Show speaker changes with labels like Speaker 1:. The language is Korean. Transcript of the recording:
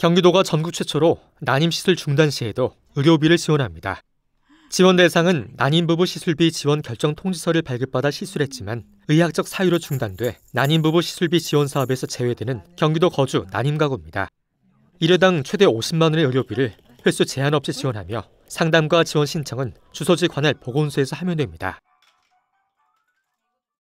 Speaker 1: 경기도가 전국 최초로 난임 시술 중단 시에도 의료비를 지원합니다. 지원 대상은 난임 부부 시술비 지원 결정 통지서를 발급받아 시술했지만 의학적 사유로 중단돼 난임 부부 시술비 지원 사업에서 제외되는 경기도 거주 난임 가구입니다. 1회당 최대 50만 원의 의료비를 횟수 제한 없이 지원하며 상담과 지원 신청은 주소지 관할 보건소에서 하면 됩니다.